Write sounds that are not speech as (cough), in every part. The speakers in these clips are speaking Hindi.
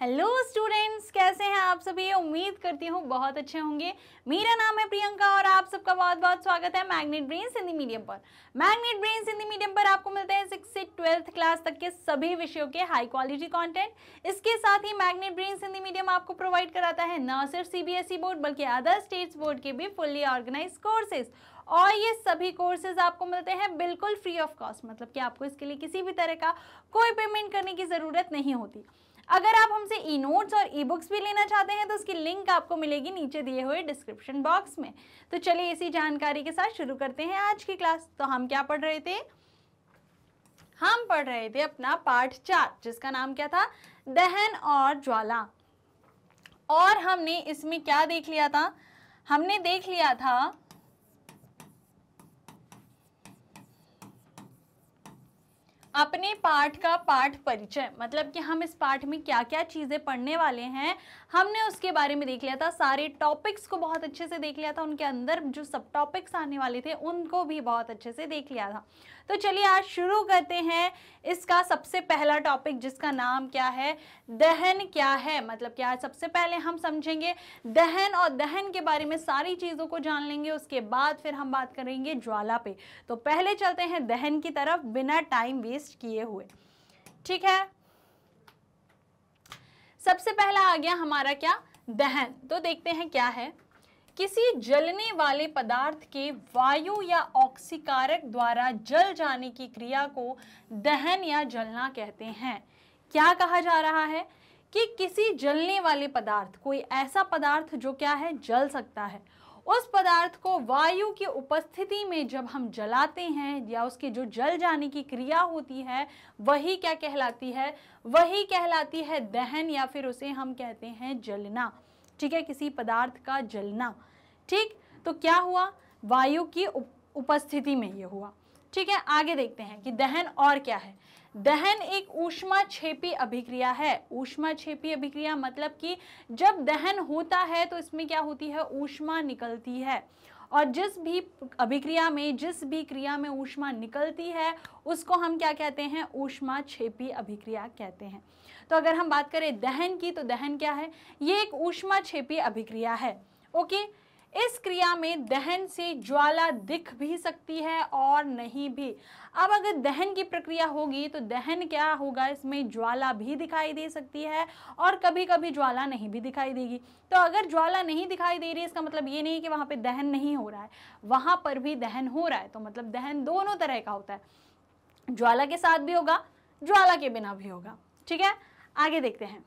हेलो स्टूडेंट्स कैसे हैं आप सभी उम्मीद करती हूँ बहुत अच्छे होंगे मेरा नाम है प्रियंका और आप सबका बहुत बहुत स्वागत है मैग्नेट ब्रेन हिंदी मीडियम पर मैग्नेट ब्रेन हिंदी मीडियम पर आपको मिलते हैं सिक्स से ट्वेल्थ क्लास तक के सभी विषयों के हाई क्वालिटी कंटेंट इसके साथ ही मैग्नेट ब्रेन हिंदी मीडियम आपको प्रोवाइड कराता है न सिर्फ सी बोर्ड e बल्कि अदर स्टेट्स बोर्ड के भी फुल्ली ऑर्गेनाइज कोर्सेज और ये सभी कोर्सेज आपको मिलते हैं बिल्कुल फ्री ऑफ कॉस्ट मतलब कि आपको इसके लिए किसी भी तरह का कोई पेमेंट करने की ज़रूरत नहीं होती अगर आप हमसे ई नोट्स और ई बुक्स भी लेना चाहते हैं तो उसकी लिंक आपको मिलेगी नीचे दिए हुए डिस्क्रिप्शन बॉक्स में तो चलिए इसी जानकारी के साथ शुरू करते हैं आज की क्लास तो हम क्या पढ़ रहे थे हम पढ़ रहे थे अपना पाठ चार जिसका नाम क्या था दहन और ज्वाला और हमने इसमें क्या देख लिया था हमने देख लिया था अपने पाठ का पाठ परिचय मतलब कि हम इस पाठ में क्या क्या चीज़ें पढ़ने वाले हैं हमने उसके बारे में देख लिया था सारे टॉपिक्स को बहुत अच्छे से देख लिया था उनके अंदर जो सब टॉपिक्स आने वाले थे उनको भी बहुत अच्छे से देख लिया था तो चलिए आज शुरू करते हैं इसका सबसे पहला टॉपिक जिसका नाम क्या है दहन क्या है मतलब क्या है सबसे पहले हम समझेंगे दहन और दहन के बारे में सारी चीज़ों को जान लेंगे उसके बाद फिर हम बात करेंगे ज्वाला पे तो पहले चलते हैं दहन की तरफ बिना टाइम वेस्ट किए हुए ठीक है सबसे पहला आ गया हमारा क्या दहन तो देखते हैं क्या है किसी जलने वाले पदार्थ के वायु या ऑक्सीकारक द्वारा जल जाने की क्रिया को दहन या जलना कहते हैं क्या कहा जा रहा है कि किसी जलने वाले पदार्थ कोई ऐसा पदार्थ जो क्या है जल सकता है उस पदार्थ को वायु की उपस्थिति में जब हम जलाते हैं या उसके जो जल जाने की क्रिया होती है वही क्या कहलाती है वही कहलाती है दहन या फिर उसे हम कहते हैं जलना ठीक है किसी पदार्थ का जलना ठीक तो क्या हुआ वायु की उपस्थिति में ये हुआ ठीक है आगे देखते हैं कि दहन और क्या है दहन एक ऊष्मा छेपी अभिक्रिया है ऊष्मा छेपी अभिक्रिया मतलब कि जब दहन होता है तो इसमें क्या होती है ऊष्मा निकलती है और जिस भी अभिक्रिया में जिस भी क्रिया में ऊष्मा निकलती है उसको हम क्या कहते हैं ऊष्मा छेपी अभिक्रिया कहते हैं तो अगर हम बात करें दहन की तो दहन क्या है ये एक ऊष्मा छेपी अभिक्रिया है ओके okay? इस क्रिया में दहन से ज्वाला दिख भी सकती है और नहीं भी अब अगर दहन की प्रक्रिया होगी तो दहन क्या होगा इसमें ज्वाला भी दिखाई दे सकती है और कभी कभी ज्वाला नहीं भी दिखाई देगी तो अगर ज्वाला नहीं दिखाई दे रही इसका मतलब ये नहीं कि वहाँ पे दहन नहीं हो रहा है वहाँ पर भी दहन हो रहा है तो मतलब दहन दोनों तरह का होता है ज्वाला के साथ भी होगा ज्वाला के बिना भी होगा ठीक है आगे देखते हैं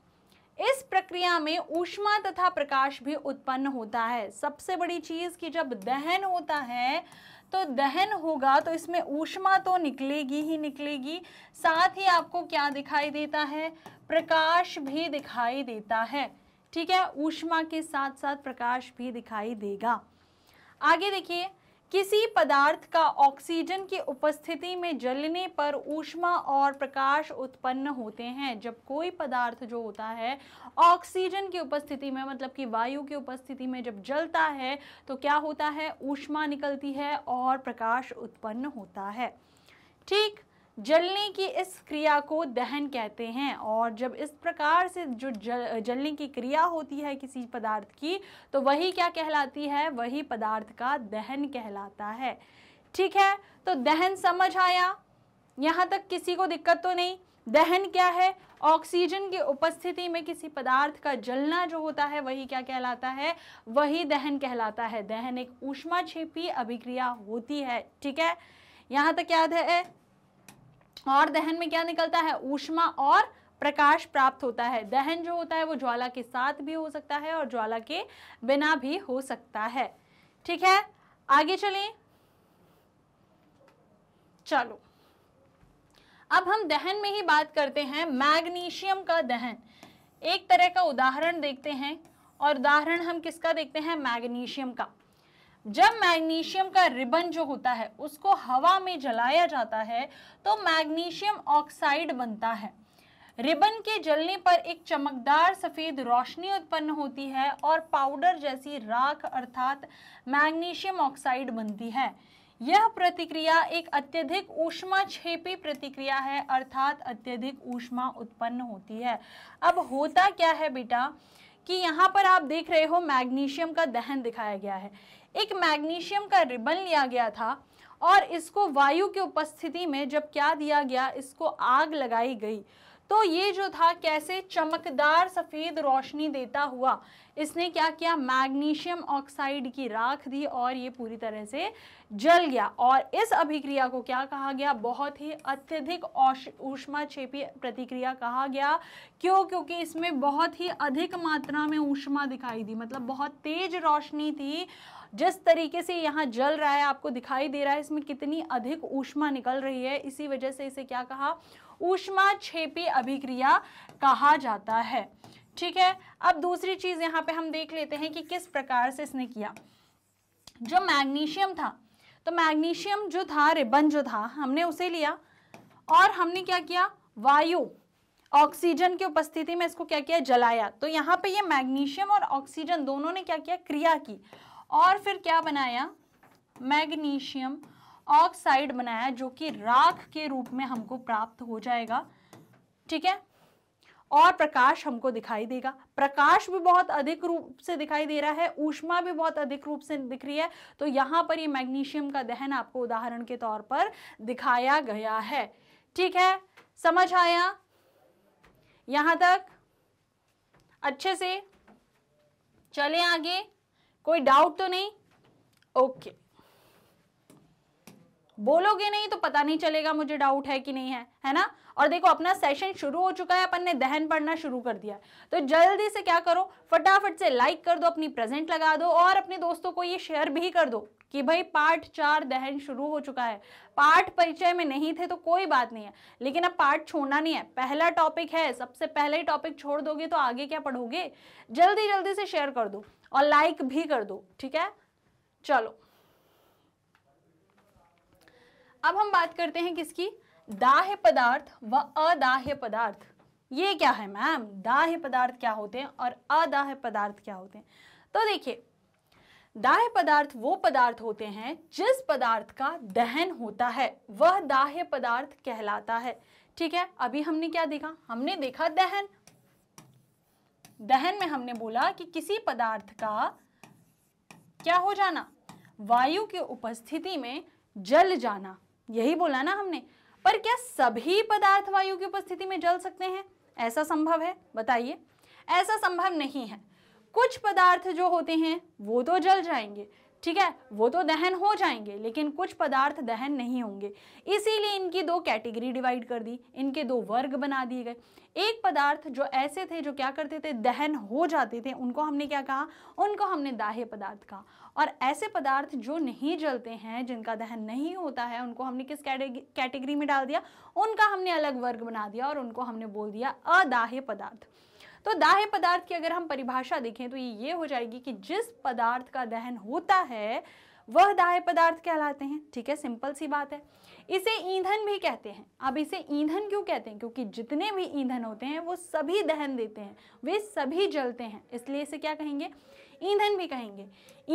इस प्रक्रिया में ऊष्मा तथा प्रकाश भी उत्पन्न होता है सबसे बड़ी चीज़ कि जब दहन होता है तो दहन होगा तो इसमें ऊष्मा तो निकलेगी ही निकलेगी साथ ही आपको क्या दिखाई देता है प्रकाश भी दिखाई देता है ठीक है ऊष्मा के साथ साथ प्रकाश भी दिखाई देगा आगे देखिए किसी पदार्थ का ऑक्सीजन की उपस्थिति में जलने पर ऊष्मा और प्रकाश उत्पन्न होते हैं जब कोई पदार्थ जो होता है ऑक्सीजन की उपस्थिति में मतलब कि वायु की उपस्थिति में जब जलता है तो क्या होता है ऊष्मा निकलती है और प्रकाश उत्पन्न होता है ठीक जलने की इस क्रिया को दहन कहते हैं और जब इस प्रकार से जो जल जलने की क्रिया होती है किसी पदार्थ की तो वही क्या कहलाती है वही पदार्थ का दहन कहलाता है ठीक है तो दहन समझ आया यहाँ तक किसी को दिक्कत तो नहीं दहन क्या है ऑक्सीजन की उपस्थिति में किसी पदार्थ का जलना जो होता है वही क्या कहलाता है वही दहन कहलाता है दहन एक ऊष्मा छेपी अभिक्रिया होती है ठीक है यहाँ तक याद है और दहन में क्या निकलता है ऊष्मा और प्रकाश प्राप्त होता है दहन जो होता है वो ज्वाला के साथ भी हो सकता है और ज्वाला के बिना भी हो सकता है ठीक है आगे चले चलो अब हम दहन में ही बात करते हैं मैग्नीशियम का दहन एक तरह का उदाहरण देखते हैं और उदाहरण हम किसका देखते हैं मैग्नीशियम का जब मैग्नीशियम का रिबन जो होता है उसको हवा में जलाया जाता है तो मैग्नीशियम ऑक्साइड बनता है रिबन के जलने पर एक चमकदार सफ़ेद रोशनी उत्पन्न होती है और पाउडर जैसी राख अर्थात मैग्नीशियम ऑक्साइड बनती है यह प्रतिक्रिया एक अत्यधिक ऊष्मा छेपी प्रतिक्रिया है अर्थात अत्यधिक ऊष्मा उत्पन्न होती है अब होता क्या है बेटा कि यहाँ पर आप देख रहे हो मैग्नीशियम का दहन दिखाया गया है एक मैग्नीशियम का रिबन लिया गया था और इसको वायु की उपस्थिति में जब क्या दिया गया इसको आग लगाई गई तो ये जो था कैसे चमकदार सफ़ेद रोशनी देता हुआ इसने क्या किया मैग्नीशियम ऑक्साइड की राख दी और ये पूरी तरह से जल गया और इस अभिक्रिया को क्या कहा गया बहुत ही अत्यधिक ऊष्मा छेपी प्रतिक्रिया कहा गया क्यों क्योंकि इसमें बहुत ही अधिक मात्रा में ऊष्मा दिखाई दी मतलब बहुत तेज रोशनी थी जिस तरीके से यहाँ जल रहा है आपको दिखाई दे रहा है इसमें कितनी अधिक ऊष्मा निकल रही है इसी वजह से इसे क्या कहा ऊष्मा छेपी अभिक्रिया कहा जाता है ठीक है अब दूसरी चीज़ यहाँ पे हम देख लेते हैं कि किस प्रकार से इसने किया जो मैग्नीशियम था तो मैग्नीशियम जो था रिबन जो था हमने उसे लिया और हमने क्या किया वायु ऑक्सीजन की उपस्थिति में इसको क्या किया जलाया तो यहाँ पे ये मैग्नीशियम और ऑक्सीजन दोनों ने क्या किया क्रिया की और फिर क्या बनाया मैग्नीशियम ऑक्साइड बनाया जो कि राख के रूप में हमको प्राप्त हो जाएगा ठीक है और प्रकाश हमको दिखाई देगा प्रकाश भी बहुत अधिक रूप से दिखाई दे रहा है ऊष्मा भी बहुत अधिक रूप से दिख रही है तो यहां पर ये मैग्नीशियम का दहन आपको उदाहरण के तौर पर दिखाया गया है ठीक है समझ आया यहां तक अच्छे से चले आगे कोई डाउट तो नहीं ओके okay. बोलोगे नहीं तो पता नहीं चलेगा मुझे डाउट है कि नहीं है है ना और देखो अपना सेशन शुरू हो चुका है अपन ने दहन पढ़ना शुरू कर दिया तो जल्दी से क्या करो फटाफट से लाइक कर दो अपनी प्रेजेंट लगा दो और अपने दोस्तों को ये शेयर भी कर दो कि भाई पार्ट चार दहन शुरू हो चुका है पार्ट परिचय में नहीं थे तो कोई बात नहीं है लेकिन अब पार्ट छोड़ना नहीं है पहला टॉपिक है सबसे पहले टॉपिक छोड़ दोगे तो आगे क्या पढ़ोगे जल्दी जल्दी से शेयर कर दो और लाइक भी कर दो ठीक है चलो अब हम बात करते हैं किसकी दाह्य पदार्थ व अदाह्य पदार्थ ये क्या है मैम दाह्य पदार्थ क्या होते हैं और अदाह्य पदार्थ क्या होते हैं तो देखिए दाह्य पदार्थ वो पदार्थ होते हैं जिस पदार्थ का दहन होता है वह दाह्य पदार्थ कहलाता है ठीक है अभी हमने क्या देखा हमने देखा दहन दहन में हमने बोला कि किसी पदार्थ का क्या हो जाना वायु की उपस्थिति में जल जाना यही बोला ना हमने पर क्या सभी पदार्थ वायु की उपस्थिति में जल सकते हैं ऐसा संभव है बताइए ऐसा संभव नहीं है कुछ पदार्थ जो होते हैं वो तो जल जाएंगे ठीक है वो तो दहन हो जाएंगे लेकिन कुछ पदार्थ दहन नहीं होंगे इसीलिए इनकी दो कैटेगरी डिवाइड कर दी इनके दो वर्ग बना दिए गए एक पदार्थ जो ऐसे थे जो क्या करते थे दहन हो जाते थे उनको हमने क्या कहा उनको हमने दाहे पदार्थ कहा और ऐसे पदार्थ जो नहीं जलते हैं जिनका दहन नहीं होता है उनको हमने किस कैटेगरी में डाल दिया उनका हमने अलग वर्ग बना दिया और उनको हमने बोल दिया अदाह्य पदार्थ तो दाह्य पदार्थ की अगर हम परिभाषा देखें तो ये ये हो जाएगी कि जिस पदार्थ का दहन होता है वह दाह्य पदार्थ कहलाते हैं ठीक है सिंपल सी बात है इसे ईंधन भी कहते हैं अब इसे ईंधन क्यों कहते हैं क्योंकि जितने भी ईंधन होते हैं वो सभी दहन देते हैं वे सभी जलते हैं इसलिए इसे क्या कहेंगे ईंधन भी कहेंगे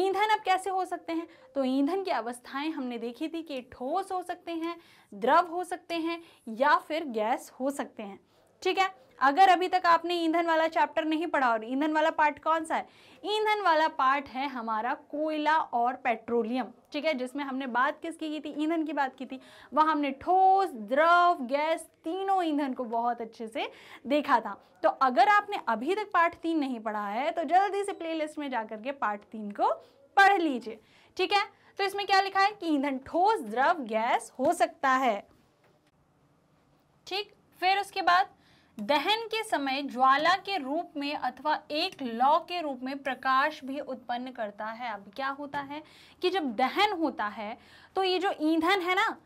ईंधन अब कैसे हो सकते हैं तो ईंधन की अवस्थाएं हमने देखी थी कि ठोस हो सकते हैं द्रव हो सकते हैं या फिर गैस हो सकते हैं ठीक है अगर अभी तक आपने ईंधन वाला चैप्टर नहीं पढ़ा और ईंधन वाला पार्ट कौन सा है ईंधन वाला पार्ट है हमारा कोयला और पेट्रोलियम ठीक है जिसमें हमने बात किसकी की थी ईंधन की बात की थी वहाँ हमने ठोस द्रव गैस तीनों ईंधन को बहुत अच्छे से देखा था तो अगर आपने अभी तक पार्ट तीन नहीं पढ़ा है तो जल्दी से प्ले में जा के पार्ट तीन को पढ़ लीजिए ठीक है तो इसमें क्या लिखा है कि ईंधन ठोस द्रव गैस हो सकता है ठीक फिर उसके बाद दहन के समय ज्वाला के रूप में अथवा एक लौ के रूप में प्रकाश भी उत्पन्न करता है अब क्या होता है कि जब दहन होता है तो ये जो ईंधन है ना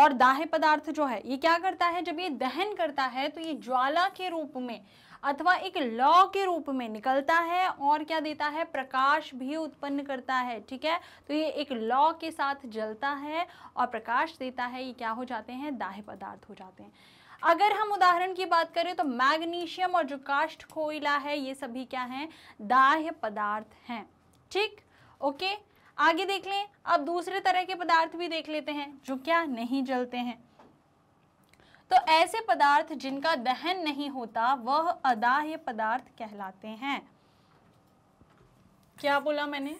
और दाह पदार्थ जो है ये क्या करता है जब ये दहन करता है तो ये ज्वाला के रूप में अथवा एक लॉ के रूप में निकलता है और क्या देता है प्रकाश भी उत्पन्न करता है ठीक है तो ये एक लॉ के साथ जलता है और प्रकाश देता है ये क्या हो जाते हैं दाह पदार्थ हो जाते हैं अगर हम उदाहरण की बात करें तो मैग्नीशियम और जो काष्ठ कोयला है ये सभी क्या हैं दाह्य पदार्थ हैं ठीक ओके आगे देख लें अब दूसरे तरह के पदार्थ भी देख लेते हैं जो क्या नहीं जलते हैं तो ऐसे पदार्थ जिनका दहन नहीं होता वह अदाह्य पदार्थ कहलाते हैं क्या बोला मैंने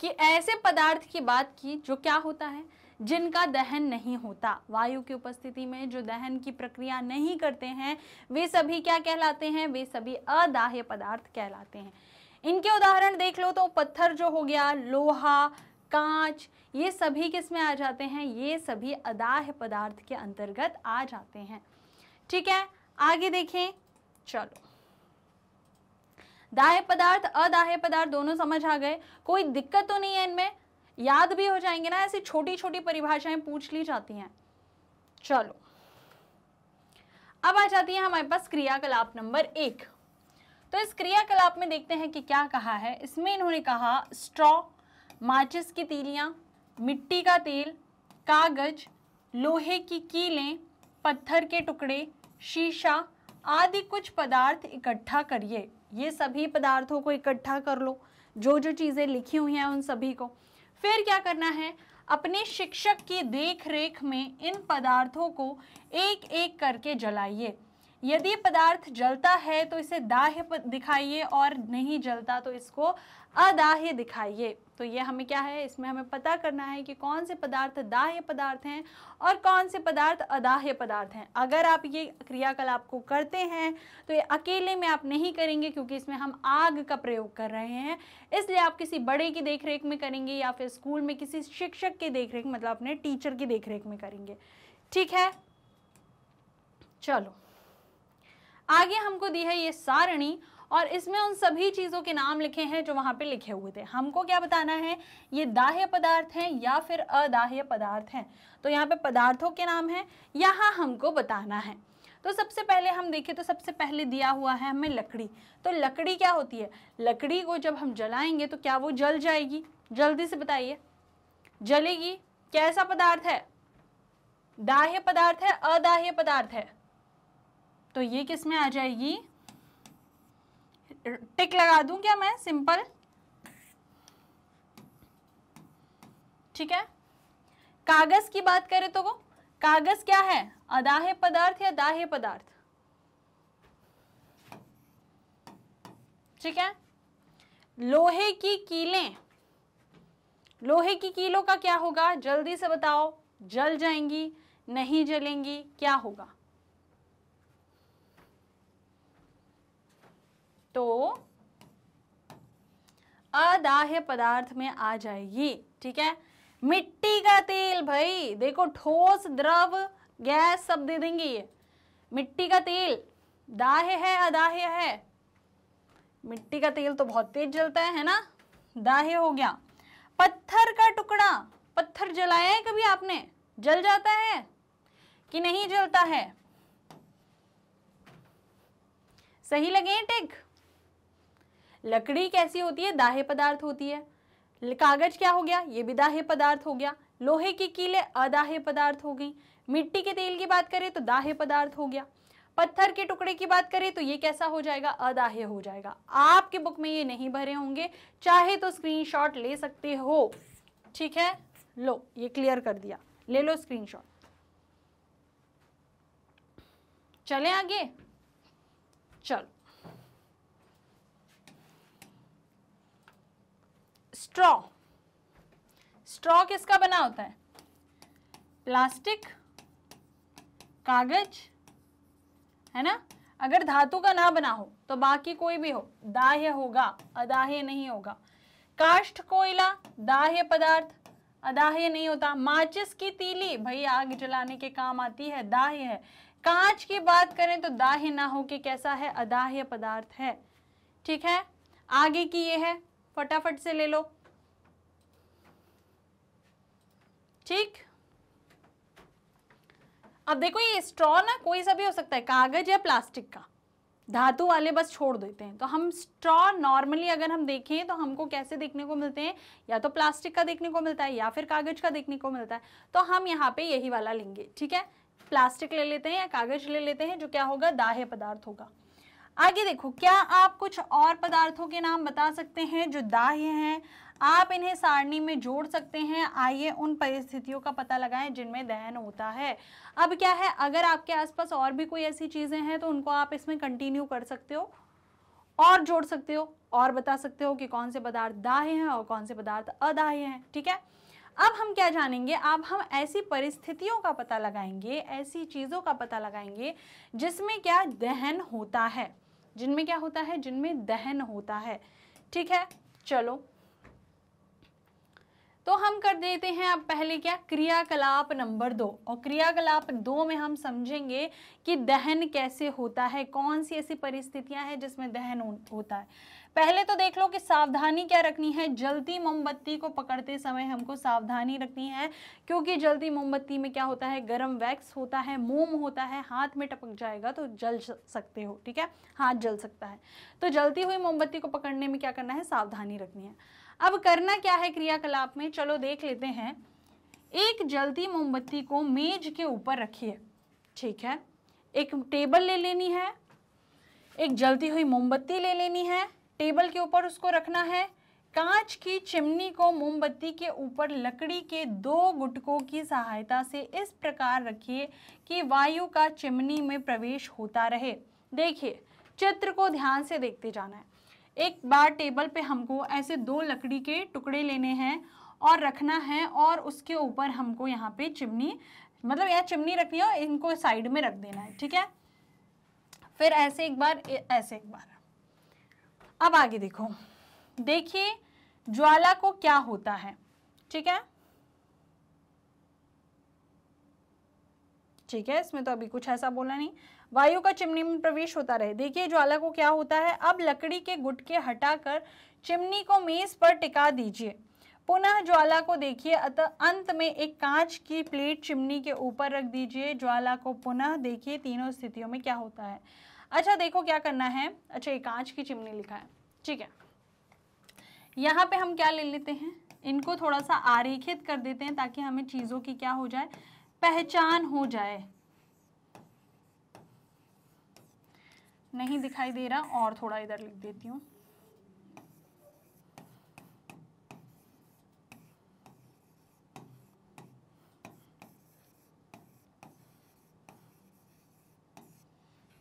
कि ऐसे पदार्थ की बात की जो क्या होता है जिनका दहन नहीं होता वायु की उपस्थिति में जो दहन की प्रक्रिया नहीं करते हैं वे सभी क्या कहलाते हैं वे सभी अदाह्य पदार्थ कहलाते हैं इनके उदाहरण देख लो तो पत्थर जो हो गया लोहा कांच ये सभी किस में आ जाते हैं ये सभी अदाह पदार्थ के अंतर्गत आ जाते हैं ठीक है आगे देखें चलो दाह पदार्थ अदाह पदार्थ दोनों समझ आ गए कोई दिक्कत तो नहीं है इनमें याद भी हो जाएंगे ना ऐसी छोटी छोटी परिभाषाएं पूछ ली जाती हैं चलो अब आ जाती है हमारे पास क्रियाकलाप नंबर एक तो इस क्रियाकलाप में देखते हैं कि क्या कहा है इसमें इन्होंने कहा स्ट्रॉ माचिस की तीलियां मिट्टी का तेल कागज लोहे की कीलें पत्थर के टुकड़े शीशा आदि कुछ पदार्थ इकट्ठा करिए ये सभी पदार्थों को इकट्ठा कर लो जो जो चीज़ें लिखी हुई हैं उन सभी को फिर क्या करना है अपने शिक्षक की देख रेख में इन पदार्थों को एक एक करके जलाइए यदि पदार्थ जलता है तो इसे दाह दिखाइए और नहीं जलता तो इसको अदाह्य दिखाइए तो ये हमें क्या है इसमें हमें पता करना है कि कौन से पदार्थ दाह्य पदार्थ हैं और कौन से पदार्थ अदाह्य पदार्थ हैं अगर आप ये क्रियाकलाप को करते हैं तो ये अकेले में आप नहीं करेंगे क्योंकि इसमें हम आग का प्रयोग कर रहे हैं इसलिए आप किसी बड़े की देखरेख में करेंगे या फिर स्कूल में किसी शिक्षक की देखरेख मतलब अपने टीचर की देखरेख में करेंगे ठीक है चलो आगे हमको दी है ये सारणी और इसमें उन सभी चीज़ों के नाम लिखे हैं जो वहाँ पे लिखे हुए थे हमको क्या बताना है ये दाह्य पदार्थ हैं या फिर अदाह्य पदार्थ हैं तो यहाँ पे पदार्थों के नाम हैं यहाँ हमको बताना है तो सबसे पहले हम देखें तो सबसे पहले दिया हुआ है हमें लकड़ी तो लकड़ी क्या होती है लकड़ी को जब हम जलाएंगे तो क्या वो जल जाएगी जल्दी से बताइए जलेगी कैसा पदार्थ है दाह्य पदार्थ है अदाह्य पदार्थ है तो ये किस में आ जाएगी टिक लगा दूं क्या मैं सिंपल ठीक है कागज की बात करें तो कागज क्या है अदाहे पदार्थ या दाहे पदार्थ ठीक है लोहे की कीलें लोहे की कीलों का क्या होगा जल्दी से बताओ जल जाएंगी नहीं जलेंगी क्या होगा तो अदाह्य पदार्थ में आ जाएगी ठीक है मिट्टी का तेल भाई देखो ठोस द्रव गैस सब दे देंगे ये मिट्टी का तेल दाह्य है अदाह्य है मिट्टी का तेल तो बहुत तेज जलता है है ना दाह्य हो गया पत्थर का टुकड़ा पत्थर जलाया है कभी आपने जल जाता है कि नहीं जलता है सही लगे टिक लकड़ी कैसी होती है दाहे पदार्थ होती है कागज क्या हो गया ये भी दाहे पदार्थ हो गया लोहे की कीले अदाहे पदार्थ हो गई मिट्टी के तेल की बात करें तो दाहे पदार्थ हो गया पत्थर के टुकड़े की बात करें तो ये कैसा हो जाएगा अदाहे हो जाएगा आपके बुक में ये नहीं भरे होंगे चाहे तो स्क्रीन ले सकते हो ठीक है लो ये क्लियर कर दिया ले लो स्क्रीन चले आगे चलो स्ट्रॉ स्ट्रॉ किसका बना होता है प्लास्टिक कागज है ना अगर धातु का ना बना हो तो बाकी कोई भी हो दाह्य होगा अदाह्य नहीं होगा काष्ठ कोयला दाह्य पदार्थ अदाह्य नहीं होता माचिस की तीली भाई आग जलाने के काम आती है दाह्य है कांच की बात करें तो दाह्य ना हो कि कैसा है अदाह्य पदार्थ है ठीक है आगे की ये है फटाफट से ले लो ठीक अब देखो ये स्ट्रॉ ना कोई सा भी हो सकता है कागज या प्लास्टिक का धातु वाले बस छोड़ देते हैं तो हम स्ट्रॉ नॉर्मली अगर हम देखें तो हमको कैसे देखने को मिलते हैं या तो प्लास्टिक का देखने को मिलता है या फिर कागज का देखने को मिलता है तो हम यहाँ पे यही वाला लेंगे ठीक है प्लास्टिक ले लेते हैं या कागज ले लेते हैं जो क्या होगा दाह्य पदार्थ होगा आगे देखो क्या आप कुछ और पदार्थों के नाम बता सकते हैं जो दाह्य हैं आप इन्हें सारणी में जोड़ सकते हैं आइए उन परिस्थितियों का पता लगाएं जिनमें दहन होता है अब क्या है अगर आपके आसपास और भी कोई ऐसी चीज़ें हैं तो उनको आप इसमें कंटिन्यू कर सकते हो और जोड़ सकते हो और बता सकते हो कि कौन से पदार्थ दाह्य हैं और कौन से पदार्थ अदाह्य हैं ठीक है अब हम क्या जानेंगे अब हम ऐसी परिस्थितियों का पता लगाएंगे ऐसी चीज़ों का पता लगाएंगे जिसमें क्या दहन होता है जिनमें क्या होता है जिनमें दहन होता है ठीक है चलो तो हम कर देते हैं अब पहले क्या क्रियाकलाप नंबर दो और क्रियाकलाप दो में हम समझेंगे कि दहन कैसे होता है कौन सी ऐसी परिस्थितियां हैं जिसमें दहन होता है पहले तो देख लो कि सावधानी क्या रखनी है जलती मोमबत्ती को पकड़ते समय हमको सावधानी रखनी है क्योंकि जलती मोमबत्ती में क्या होता है गर्म वैक्स होता है मोम होता है हाथ में टपक जाएगा तो जल सकते हो ठीक है हाथ जल सकता है तो जलती हुई मोमबत्ती को पकड़ने में क्या करना है सावधानी रखनी है अब करना क्या है क्रियाकलाप में चलो देख लेते हैं एक जलती मोमबत्ती को मेज के ऊपर रखिए ठीक है एक टेबल ले लेनी है एक जलती हुई मोमबत्ती ले लेनी है टेबल के ऊपर उसको रखना है कांच की चिमनी को मोमबत्ती के ऊपर लकड़ी के दो गुटकों की सहायता से इस प्रकार रखिए कि वायु का चिमनी में प्रवेश होता रहे देखिए चित्र को ध्यान से देखते जाना है एक बार टेबल पे हमको ऐसे दो लकड़ी के टुकड़े लेने हैं और रखना है और उसके ऊपर हमको यहाँ पे चिमनी मतलब यहाँ चिमनी रखनी है और इनको साइड में रख देना है ठीक है फिर ऐसे एक बार ऐसे एक बार अब आगे देखो देखिए ज्वाला को क्या होता है ठीक है ठीक है इसमें तो अभी कुछ ऐसा बोला नहीं वायु का चिमनी में प्रवेश होता रहे देखिए ज्वाला को क्या होता है अब लकड़ी के गुटके हटाकर चिमनी को मेज पर टिका दीजिए पुनः ज्वाला को देखिए अतः अंत में एक कांच की प्लेट चिमनी के ऊपर रख दीजिए ज्वाला को पुनः देखिए तीनों स्थितियों में क्या होता है अच्छा देखो क्या करना है अच्छा ये कांच की चिमनी लिखा है ठीक है यहाँ पे हम क्या ले लेते हैं इनको थोड़ा सा आरेखित कर देते हैं ताकि हमें चीज़ों की क्या हो जाए पहचान हो जाए नहीं दिखाई दे रहा और थोड़ा इधर लिख देती हूँ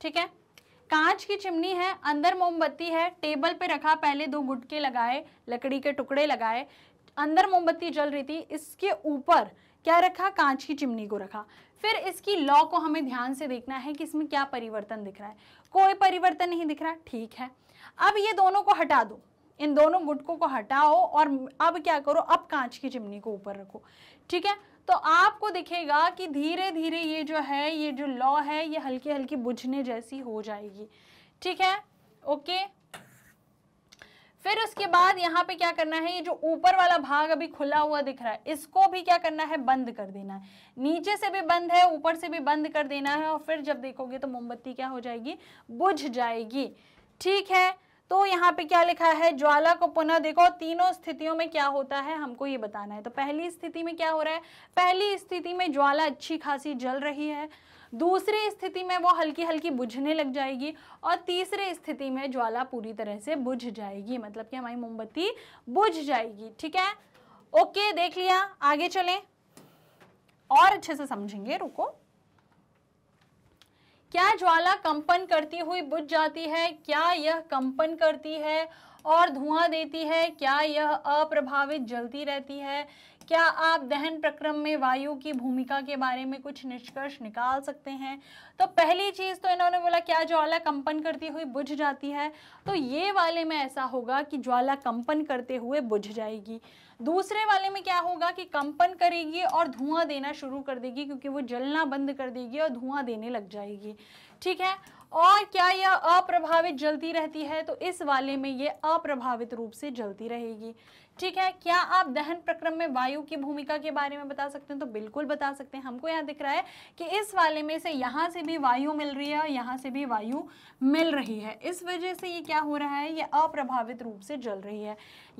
ठीक है कांच की चिमनी है अंदर मोमबत्ती है टेबल पे रखा पहले दो गुटके लगाए लकड़ी के टुकड़े लगाए अंदर मोमबत्ती जल रही थी इसके ऊपर क्या रखा कांच की चिमनी को रखा फिर इसकी लॉ को हमें ध्यान से देखना है कि इसमें क्या परिवर्तन दिख रहा है कोई परिवर्तन नहीं दिख रहा ठीक है अब ये दोनों को हटा दो इन दोनों गुटकों को हटाओ और अब क्या करो अब कांच की चिमनी को ऊपर रखो ठीक है तो आपको दिखेगा कि धीरे धीरे ये जो है ये जो लॉ है ये हल्की हल्की बुझने जैसी हो जाएगी ठीक है ओके फिर उसके बाद यहाँ पे क्या करना है ये जो ऊपर वाला भाग अभी खुला हुआ दिख रहा है इसको भी क्या करना है बंद कर देना है नीचे से भी बंद है ऊपर से भी बंद कर देना है और फिर जब देखोगे तो मोमबत्ती क्या हो जाएगी बुझ जाएगी ठीक है तो यहाँ पे क्या लिखा है ज्वाला को पुनः देखो तीनों स्थितियों में क्या होता है हमको ये बताना है तो पहली स्थिति में क्या हो रहा है पहली स्थिति में ज्वाला अच्छी खासी जल रही है दूसरी स्थिति में वो हल्की हल्की बुझने लग जाएगी और तीसरी स्थिति में ज्वाला पूरी तरह से बुझ जाएगी मतलब कि हमारी मोमबत्ती बुझ जाएगी ठीक है ओके देख लिया आगे चले और अच्छे से समझेंगे रुको क्या ज्वाला कंपन करती हुई बुझ जाती है क्या यह कंपन करती है और धुआं देती है क्या यह अप्रभावित जलती रहती है क्या आप दहन प्रक्रम में वायु की भूमिका के बारे में कुछ निष्कर्ष निकाल सकते हैं तो पहली चीज़ तो इन्होंने बोला क्या ज्वाला कंपन करती हुई बुझ जाती है तो ये वाले में ऐसा होगा कि ज्वाला कंपन करते हुए बुझ जाएगी दूसरे वाले में क्या होगा कि कंपन करेगी और धुआं देना शुरू कर देगी क्योंकि वो जलना बंद कर देगी और धुआं देने लग जाएगी ठीक है और क्या यह अप्रभावित जलती रहती है तो इस वाले में यह अप्रभावित रूप से जलती रहेगी ठीक है क्या आप दहन प्रक्रम में वायु की भूमिका के बारे में बता सकते हैं तो बिल्कुल बता सकते हैं हमको यहाँ दिख रहा है कि इस वाले में से यहाँ से भी वायु मिल रही है और यहाँ से भी वायु मिल रही है इस वजह से ये क्या हो रहा है ये अप्रभावित रूप से जल रही है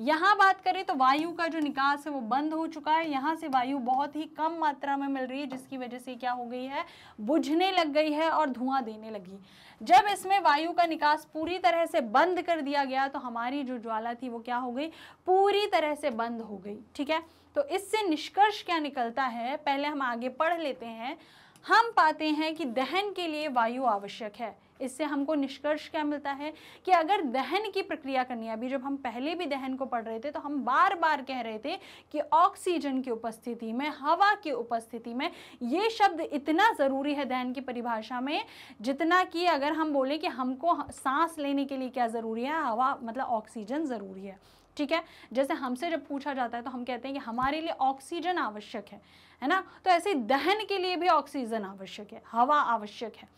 यहाँ बात करें तो वायु का जो निकास है वो बंद हो चुका है यहाँ से वायु बहुत ही कम मात्रा में मिल रही है जिसकी वजह से क्या हो गई है बुझने लग गई है और धुआं देने लगी जब इसमें वायु का निकास पूरी तरह से बंद कर दिया गया तो हमारी जो ज्वाला थी वो क्या हो गई पूरी तरह से बंद हो गई ठीक है तो इससे निष्कर्ष क्या निकलता है पहले हम आगे पढ़ लेते हैं हम पाते हैं कि दहन के लिए वायु आवश्यक है इससे हमको निष्कर्ष क्या मिलता है कि अगर दहन की प्रक्रिया करनी है अभी जब हम पहले भी दहन को पढ़ रहे थे तो हम बार बार कह रहे थे कि ऑक्सीजन की उपस्थिति में हवा की उपस्थिति में ये शब्द इतना ज़रूरी है दहन की परिभाषा में जितना कि अगर हम बोलें कि हमको सांस लेने के लिए क्या ज़रूरी है हवा मतलब ऑक्सीजन ज़रूरी है ठीक है जैसे हमसे जब पूछा जाता है तो हम कहते हैं कि हमारे लिए ऑक्सीजन आवश्यक है है ना तो ऐसे दहन के लिए भी ऑक्सीजन आवश्यक है हवा आवश्यक है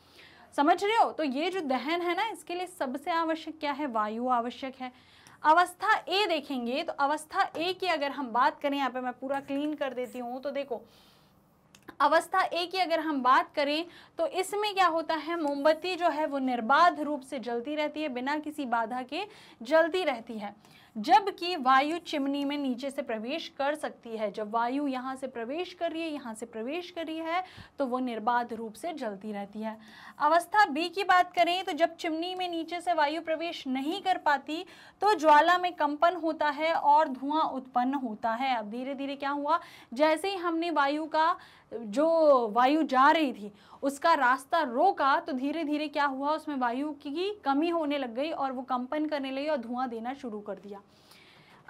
समझ रहे हो तो ये जो दहन है ना इसके लिए सबसे आवश्यक क्या है वायु आवश्यक है अवस्था ए देखेंगे तो अवस्था ए की अगर हम बात करें यहाँ पे मैं पूरा क्लीन कर देती हूँ तो देखो अवस्था ए की अगर हम बात करें तो इसमें क्या होता है मोमबत्ती जो है वो निर्बाध रूप से जलती रहती है बिना किसी बाधा के जलती रहती है जबकि वायु चिमनी में नीचे से प्रवेश कर सकती है जब वायु यहाँ से प्रवेश कर रही है यहाँ से प्रवेश कर रही है तो वो निर्बाध रूप से जलती रहती है अवस्था बी की बात करें तो जब चिमनी में नीचे से वायु प्रवेश नहीं कर पाती तो ज्वाला में कंपन होता है और धुआं उत्पन्न होता है अब धीरे धीरे क्या हुआ जैसे ही हमने वायु का जो वायु जा रही थी उसका रास्ता रोका तो धीरे धीरे क्या हुआ उसमें वायु की कमी होने लग गई और वो कंपन करने लगी और धुआं देना शुरू कर दिया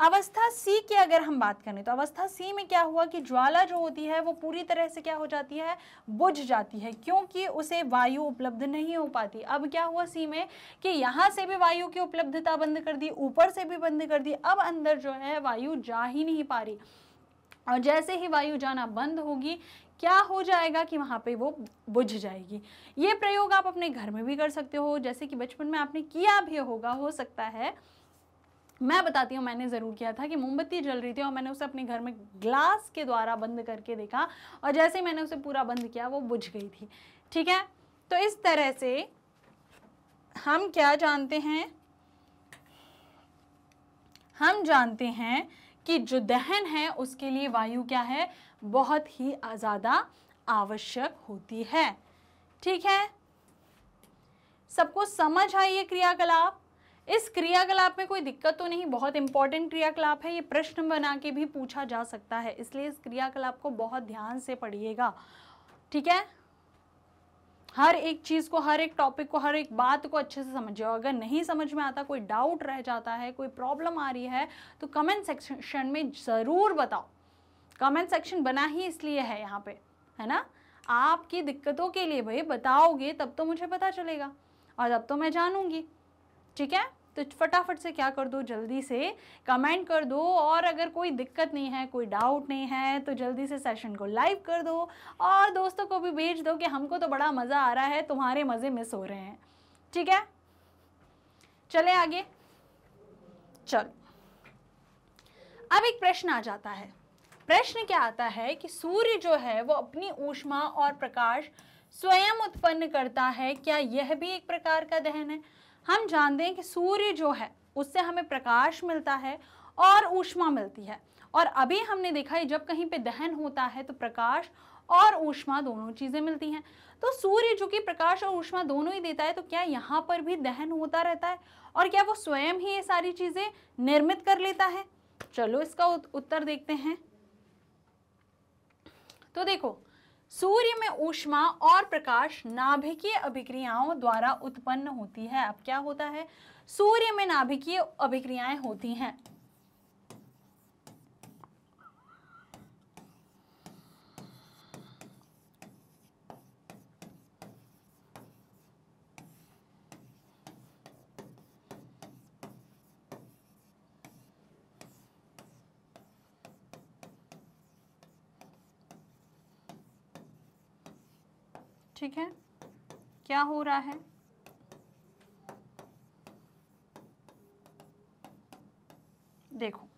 अवस्था सी की अगर हम बात करें तो अवस्था सी में क्या हुआ कि ज्वाला जो होती है वो पूरी तरह से क्या हो जाती है बुझ जाती है क्योंकि उसे वायु उपलब्ध नहीं हो पाती अब क्या हुआ सी में कि यहाँ से भी वायु की उपलब्धता बंद कर दी ऊपर से भी बंद कर दी अब अंदर जो है वायु जा ही नहीं पा रही और जैसे ही वायु जाना बंद होगी क्या हो जाएगा कि वहाँ पे वो बुझ जाएगी ये प्रयोग आप अपने घर में भी कर सकते हो जैसे कि बचपन में आपने किया भी होगा हो सकता है मैं बताती हूँ मैंने ज़रूर किया था कि मोमबत्ती जल रही थी और मैंने उसे अपने घर में ग्लास के द्वारा बंद करके देखा और जैसे ही मैंने उसे पूरा बंद किया वो बुझ गई थी ठीक है तो इस तरह से हम क्या जानते हैं हम जानते हैं कि जो दहन है उसके लिए वायु क्या है बहुत ही ज़्यादा आवश्यक होती है ठीक है सबको समझ आई ये क्रियाकलाप इस क्रियाकलाप में कोई दिक्कत तो नहीं बहुत इंपॉर्टेंट क्रियाकलाप है ये प्रश्न बना के भी पूछा जा सकता है इसलिए इस क्रियाकलाप को बहुत ध्यान से पढ़िएगा ठीक है हर एक चीज़ को हर एक टॉपिक को हर एक बात को अच्छे से समझिए अगर नहीं समझ में आता कोई डाउट रह जाता है कोई प्रॉब्लम आ रही है तो कमेंट सेक्शन में ज़रूर बताओ कमेंट सेक्शन बना ही इसलिए है यहाँ पे है ना आपकी दिक्कतों के लिए भाई बताओगे तब तो मुझे पता चलेगा और तब तो मैं जानूंगी ठीक है तो फटाफट से क्या कर दो जल्दी से कमेंट कर दो और अगर कोई दिक्कत नहीं है कोई डाउट नहीं है तो जल्दी से सेशन को लाइव कर दो और दोस्तों को भी भेज दो कि हमको तो बड़ा मज़ा आ रहा है तुम्हारे मज़े मिस हो रहे हैं ठीक है चले आगे चलो अब एक प्रश्न आ जाता है प्रश्न क्या आता है कि सूर्य जो है वो अपनी ऊष्मा और प्रकाश स्वयं उत्पन्न करता है क्या यह भी एक प्रकार का दहन है हम जानते हैं कि सूर्य जो है उससे हमें प्रकाश मिलता है और ऊष्मा मिलती है और अभी हमने देखा है जब कहीं पे दहन होता है तो प्रकाश और ऊष्मा दोनों चीज़ें मिलती हैं तो सूर्य जो कि प्रकाश और ऊष्मा दोनों ही देता है तो क्या यहाँ पर भी दहन होता रहता है और क्या वो स्वयं ही ये सारी चीज़ें निर्मित कर लेता है चलो इसका उत्तर देखते हैं तो देखो सूर्य में ऊष्मा और प्रकाश नाभिकीय अभिक्रियाओं द्वारा उत्पन्न होती है अब क्या होता है सूर्य में नाभिकीय अभिक्रियाएं होती हैं क्या हो रहा है देखो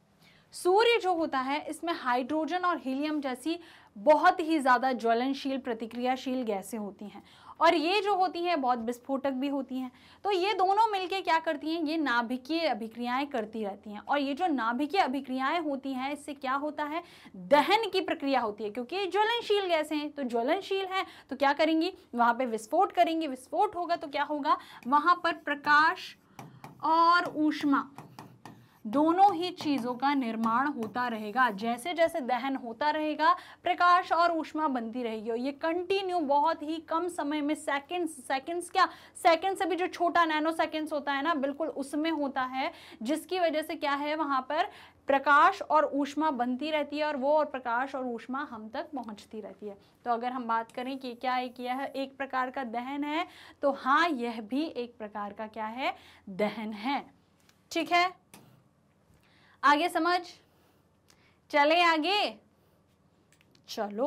सूर्य जो होता है इसमें हाइड्रोजन और हीलियम जैसी बहुत ही ज़्यादा ज्वलनशील प्रतिक्रियाशील गैसें होती हैं और ये जो होती हैं बहुत विस्फोटक भी होती हैं तो ये दोनों मिलके क्या करती हैं ये नाभिकीय अभिक्रियाएं करती रहती हैं और ये जो नाभिकीय अभिक्रियाएं होती हैं इससे क्या होता है दहन की प्रक्रिया होती है क्योंकि ये ज्वलनशील गैसें हैं तो ज्वलनशील हैं तो क्या करेंगी वहाँ पर विस्फोट करेंगी विस्फोट होगा तो क्या होगा वहाँ पर प्रकाश और ऊष्मा दोनों ही चीज़ों का निर्माण होता रहेगा जैसे जैसे दहन होता रहेगा प्रकाश और ऊष्मा बनती रहेगी और ये कंटिन्यू बहुत ही कम समय में सेकेंड्स सेकेंड्स क्या सेकेंड से भी जो छोटा नैनो सेकेंड्स होता है ना बिल्कुल उसमें होता है जिसकी वजह से क्या है वहाँ पर प्रकाश और ऊष्मा बनती रहती है और वो और प्रकाश और ऊष्मा हम तक पहुंचती रहती है तो अगर हम बात करें कि क्या एक यह एक प्रकार का दहन है तो हाँ यह भी एक प्रकार का क्या है दहन है ठीक है आगे समझ चले आगे चलो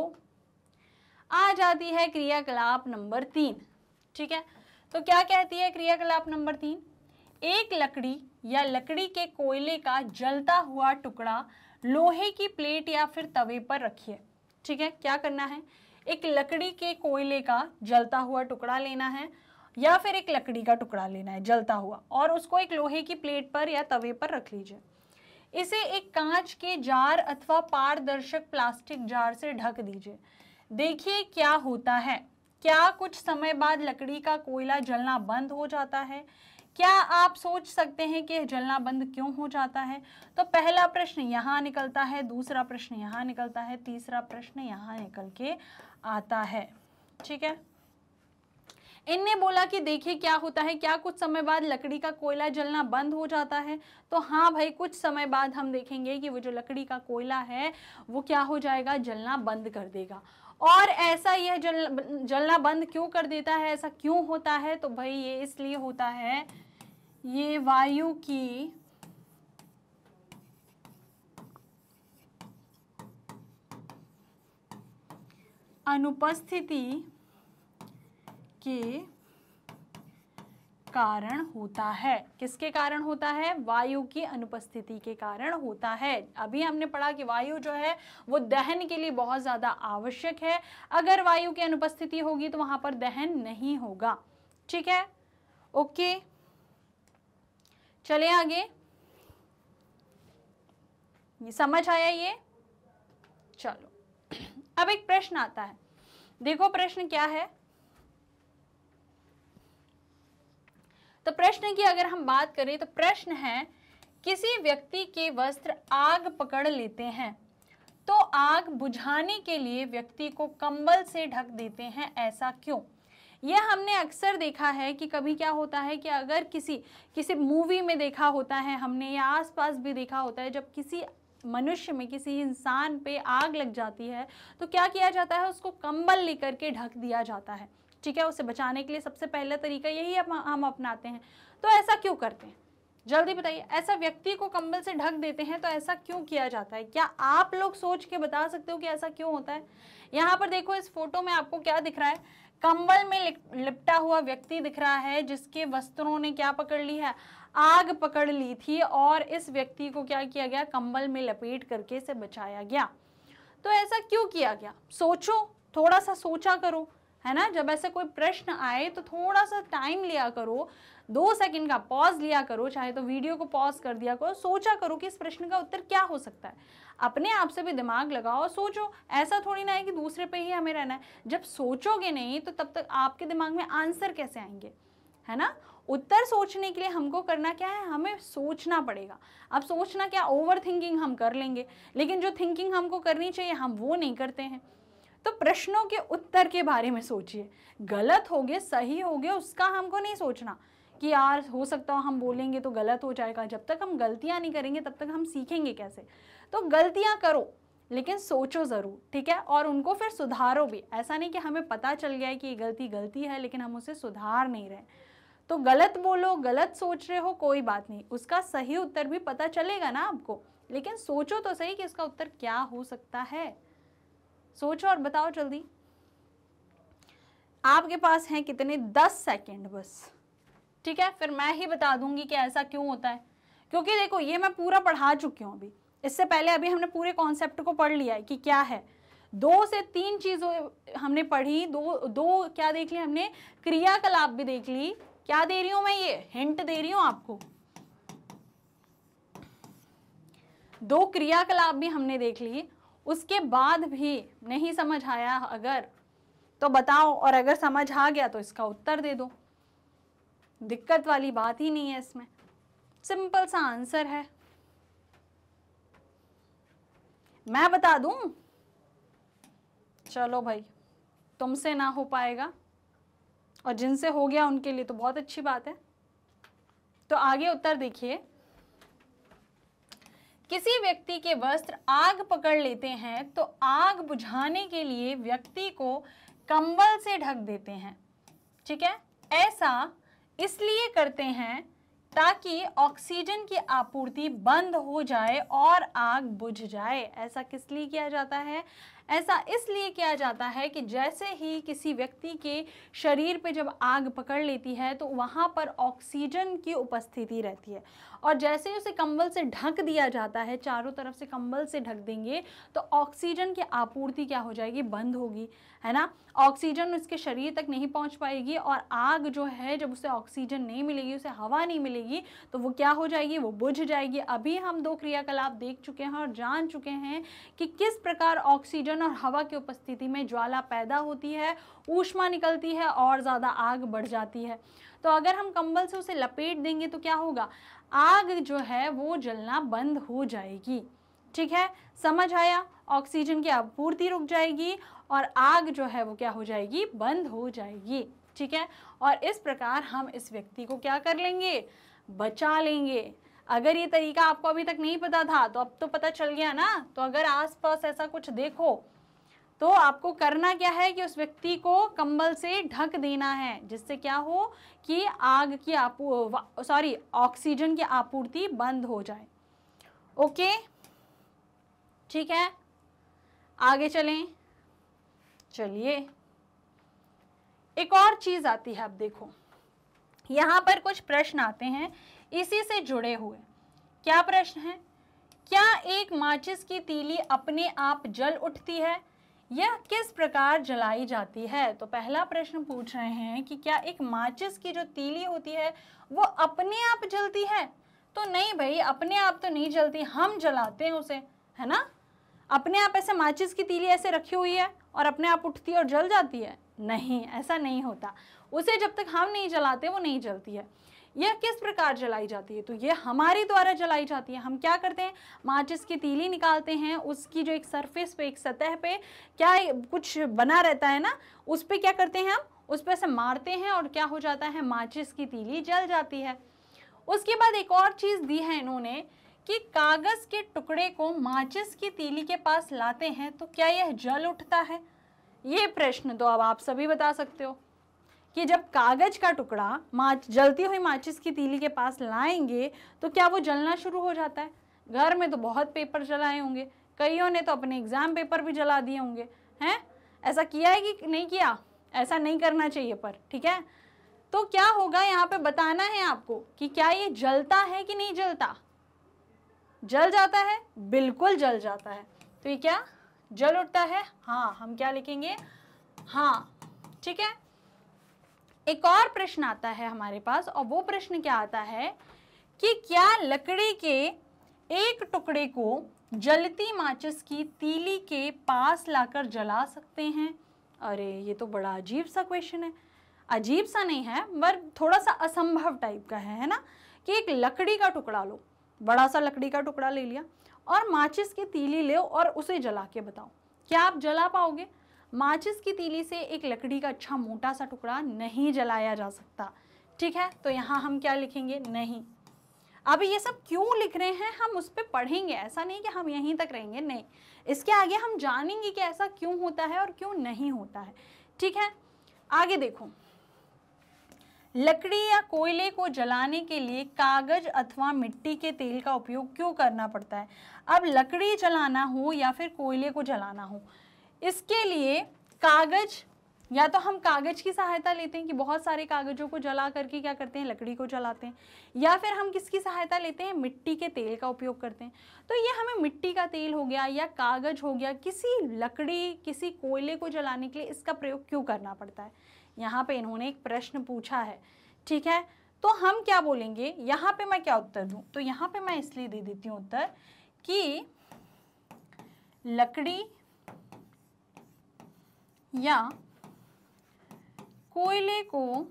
आ जाती है क्रियाकलाप नंबर तीन ठीक है तो क्या कहती है क्रियाकलाप नंबर तीन एक लकड़ी या लकड़ी के कोयले का जलता हुआ टुकड़ा लोहे की प्लेट या फिर तवे पर रखिए ठीक है क्या करना है एक लकड़ी के कोयले का जलता हुआ टुकड़ा लेना है या फिर एक लकड़ी का टुकड़ा लेना है जलता हुआ और उसको एक लोहे की प्लेट पर या तवे पर रख लीजिए इसे एक कांच के जार अथवा पारदर्शक प्लास्टिक जार से ढक दीजिए देखिए क्या होता है क्या कुछ समय बाद लकड़ी का कोयला जलना बंद हो जाता है क्या आप सोच सकते हैं कि जलना बंद क्यों हो जाता है तो पहला प्रश्न यहाँ निकलता है दूसरा प्रश्न यहाँ निकलता है तीसरा प्रश्न यहाँ निकल के आता है ठीक है इनने बोला कि देखिए क्या होता है क्या कुछ समय बाद लकड़ी का कोयला जलना बंद हो जाता है तो हाँ भाई कुछ समय बाद हम देखेंगे कि वो जो लकड़ी का कोयला है वो क्या हो जाएगा जलना बंद कर देगा और ऐसा यह जल जलना बंद क्यों कर देता है ऐसा क्यों होता है तो भाई ये इसलिए होता है ये वायु की अनुपस्थिति के कारण होता है किसके कारण होता है वायु की अनुपस्थिति के कारण होता है अभी हमने पढ़ा कि वायु जो है वो दहन के लिए बहुत ज़्यादा आवश्यक है अगर वायु की अनुपस्थिति होगी तो वहाँ पर दहन नहीं होगा ठीक है ओके चले आगे ये समझ आया ये चलो (clears throat) अब एक प्रश्न आता है देखो प्रश्न क्या है तो प्रश्न की अगर हम बात करें तो प्रश्न है किसी व्यक्ति के वस्त्र आग पकड़ लेते हैं तो आग बुझाने के लिए व्यक्ति को कंबल से ढक देते हैं ऐसा क्यों यह हमने अक्सर देखा है कि कभी क्या होता है कि अगर किसी किसी मूवी में देखा होता है हमने या आसपास भी देखा होता है जब किसी मनुष्य में किसी इंसान पे आग लग जाती है तो क्या किया जाता है उसको कंबल लेकर के ढक दिया जाता है ठीक है उसे बचाने के लिए सबसे पहला तरीका यही हम अपनाते हैं तो ऐसा क्यों करते हैं जल्दी बताइए ऐसा व्यक्ति को कंबल से ढक देते हैं तो ऐसा क्यों किया जाता है क्या आप लोग सोच के बता सकते हो कि ऐसा क्यों होता है यहाँ पर देखो इस फोटो में आपको क्या दिख रहा है कंबल में लिपटा हुआ व्यक्ति दिख रहा है जिसके वस्त्रों ने क्या पकड़ ली है आग पकड़ ली थी और इस व्यक्ति को क्या किया गया कंबल में लपेट करके से बचाया गया तो ऐसा क्यों किया गया सोचो थोड़ा सा सोचा करो है ना जब ऐसे कोई प्रश्न आए तो थोड़ा सा टाइम लिया करो दो सेकंड का पॉज लिया करो चाहे तो वीडियो को पॉज कर दिया करो सोचा करो कि इस प्रश्न का उत्तर क्या हो सकता है अपने आप से भी दिमाग लगाओ सोचो ऐसा थोड़ी ना है कि दूसरे पे ही हमें रहना है जब सोचोगे नहीं तो तब तक आपके दिमाग में आंसर कैसे आएंगे है ना उत्तर सोचने के लिए हमको करना क्या है हमें सोचना पड़ेगा अब सोचना क्या ओवर थिंकिंग हम कर लेंगे लेकिन जो थिंकिंग हमको करनी चाहिए हम वो नहीं करते हैं तो प्रश्नों के उत्तर के बारे में सोचिए गलत हो गए सही हो गए उसका हमको नहीं सोचना कि यार हो सकता हो हम बोलेंगे तो गलत हो जाएगा जब तक हम गलतियाँ नहीं करेंगे तब तक हम सीखेंगे कैसे तो गलतियाँ करो लेकिन सोचो ज़रूर ठीक है और उनको फिर सुधारो भी ऐसा नहीं कि हमें पता चल गया है कि ये गलती गलती है लेकिन हम उसे सुधार नहीं रहे तो गलत बोलो गलत सोच रहे हो कोई बात नहीं उसका सही उत्तर भी पता चलेगा ना आपको लेकिन सोचो तो सही कि इसका उत्तर क्या हो सकता है सोचो और बताओ जल्दी आपके पास हैं कितने दस सेकेंड बस ठीक है फिर मैं ही बता दूंगी कि ऐसा क्यों होता है क्योंकि देखो ये मैं पूरा पढ़ा चुकी हूँ अभी इससे पहले अभी हमने पूरे कॉन्सेप्ट को पढ़ लिया है कि क्या है दो से तीन चीज़ों हमने पढ़ी दो दो क्या देख ली हमने क्रियाकलाप भी देख ली क्या दे रही हूं मैं ये हिंट दे रही हूं आपको दो क्रियाकलाप भी हमने देख ली उसके बाद भी नहीं समझ आया अगर तो बताओ और अगर समझ आ गया तो इसका उत्तर दे दो दिक्कत वाली बात ही नहीं है इसमें सिंपल सा आंसर है मैं बता दूं चलो भाई तुमसे ना हो पाएगा और जिनसे हो गया उनके लिए तो बहुत अच्छी बात है तो आगे उत्तर देखिए किसी व्यक्ति के वस्त्र आग पकड़ लेते हैं तो आग बुझाने के लिए व्यक्ति को कंबल से ढक देते हैं ठीक है ऐसा इसलिए करते हैं ताकि ऑक्सीजन की आपूर्ति बंद हो जाए और आग बुझ जाए ऐसा किस लिए किया जाता है ऐसा इसलिए किया जाता है कि जैसे ही किसी व्यक्ति के शरीर पे जब आग पकड़ लेती है तो वहाँ पर ऑक्सीजन की उपस्थिति रहती है और जैसे ही उसे कंबल से ढक दिया जाता है चारों तरफ से कंबल से ढक देंगे तो ऑक्सीजन की आपूर्ति क्या हो जाएगी बंद होगी है ना ऑक्सीजन उसके शरीर तक नहीं पहुंच पाएगी और आग जो है जब उसे ऑक्सीजन नहीं मिलेगी उसे हवा नहीं मिलेगी तो वो क्या हो जाएगी वो बुझ जाएगी अभी हम दो क्रियाकलाप देख चुके हैं और जान चुके हैं कि किस प्रकार ऑक्सीजन और हवा की उपस्थिति में ज्वाला पैदा होती है ऊष्मा निकलती है और ज़्यादा आग बढ़ जाती है तो अगर हम कंबल से उसे लपेट देंगे तो क्या होगा आग जो है वो जलना बंद हो जाएगी ठीक है समझ आया ऑक्सीजन की आपूर्ति रुक जाएगी और आग जो है वो क्या हो जाएगी बंद हो जाएगी ठीक है और इस प्रकार हम इस व्यक्ति को क्या कर लेंगे बचा लेंगे अगर ये तरीका आपको अभी तक नहीं पता था तो अब तो पता चल गया ना तो अगर आसपास ऐसा कुछ देखो तो आपको करना क्या है कि उस व्यक्ति को कंबल से ढक देना है जिससे क्या हो कि आग की आपू सॉरी ऑक्सीजन की आपूर्ति बंद हो जाए ओके ठीक है आगे चलें चलिए एक और चीज़ आती है अब देखो यहां पर कुछ प्रश्न आते हैं इसी से जुड़े हुए क्या प्रश्न है क्या एक माचिस की तीली अपने आप जल उठती है यह किस प्रकार जलाई जाती है तो पहला प्रश्न पूछ रहे हैं कि क्या एक माचिस की जो तीली होती है वो अपने आप जलती है तो नहीं भाई अपने आप तो नहीं जलती हम जलाते हैं उसे है ना अपने आप ऐसे माचिस की तीली ऐसे रखी हुई है और अपने आप उठती है और जल जाती है नहीं ऐसा नहीं होता उसे जब तक हम नहीं जलाते वो नहीं जलती है यह किस प्रकार जलाई जाती है तो यह हमारे द्वारा जलाई जाती है हम क्या करते हैं माचिस की तीली निकालते हैं उसकी जो एक सरफेस पे एक सतह पे क्या कुछ बना रहता है ना उस पर क्या करते हैं हम उस पर से मारते हैं और क्या हो जाता है माचिस की तीली जल जाती है उसके बाद एक और चीज़ दी है इन्होंने कि कागज़ के टुकड़े को माचिस की तीली के पास लाते हैं तो क्या यह जल उठता है ये प्रश्न तो अब आप सभी बता सकते हो कि जब कागज का टुकड़ा माच जलती हुई माचिस की तीली के पास लाएंगे तो क्या वो जलना शुरू हो जाता है घर में तो बहुत पेपर जलाए होंगे कईयों ने तो अपने एग्ज़ाम पेपर भी जला दिए होंगे हैं ऐसा किया है कि नहीं किया ऐसा नहीं करना चाहिए पर ठीक है तो क्या होगा यहाँ पे बताना है आपको कि क्या ये जलता है कि नहीं जलता जल जाता है बिल्कुल जल जाता है तो ये क्या जल उठता है हाँ हम क्या लिखेंगे हाँ ठीक है एक और प्रश्न आता है हमारे पास और वो प्रश्न क्या आता है कि क्या लकड़ी के एक टुकड़े को जलती माचिस की तीली के पास लाकर जला सकते हैं अरे ये तो बड़ा अजीब सा क्वेश्चन है अजीब सा नहीं है पर थोड़ा सा असंभव टाइप का है है ना कि एक लकड़ी का टुकड़ा लो बड़ा सा लकड़ी का टुकड़ा ले लिया और माचिस की तीली ले और उसे जला के बताओ क्या आप जला पाओगे माचिस की तीली से एक लकड़ी का अच्छा मोटा सा टुकड़ा नहीं जलाया जा सकता ठीक है तो यहाँ हम क्या लिखेंगे नहीं अब ये सब क्यों लिख रहे हैं हम उस पर पढ़ेंगे ऐसा नहीं कि हम यहीं तक रहेंगे नहीं इसके आगे हम जानेंगे कि ऐसा क्यों होता है और क्यों नहीं होता है ठीक है आगे देखो लकड़ी या कोयले को जलाने के लिए कागज अथवा मिट्टी के तेल का उपयोग क्यों करना पड़ता है अब लकड़ी जलाना हो या फिर कोयले को जलाना हो इसके लिए कागज या तो हम कागज की सहायता लेते हैं कि बहुत सारे कागजों को जला करके क्या करते हैं लकड़ी को जलाते हैं या फिर हम किसकी सहायता लेते हैं मिट्टी के तेल का उपयोग करते हैं तो ये हमें मिट्टी का तेल हो गया या कागज हो गया किसी लकड़ी किसी कोयले को जलाने के लिए इसका प्रयोग क्यों करना पड़ता है यहाँ पे इन्होंने एक प्रश्न पूछा है ठीक है तो हम क्या बोलेंगे यहाँ पे मैं क्या उत्तर दूँ तो यहाँ पे मैं इसलिए दे देती हूँ उत्तर कि लकड़ी या कोयले को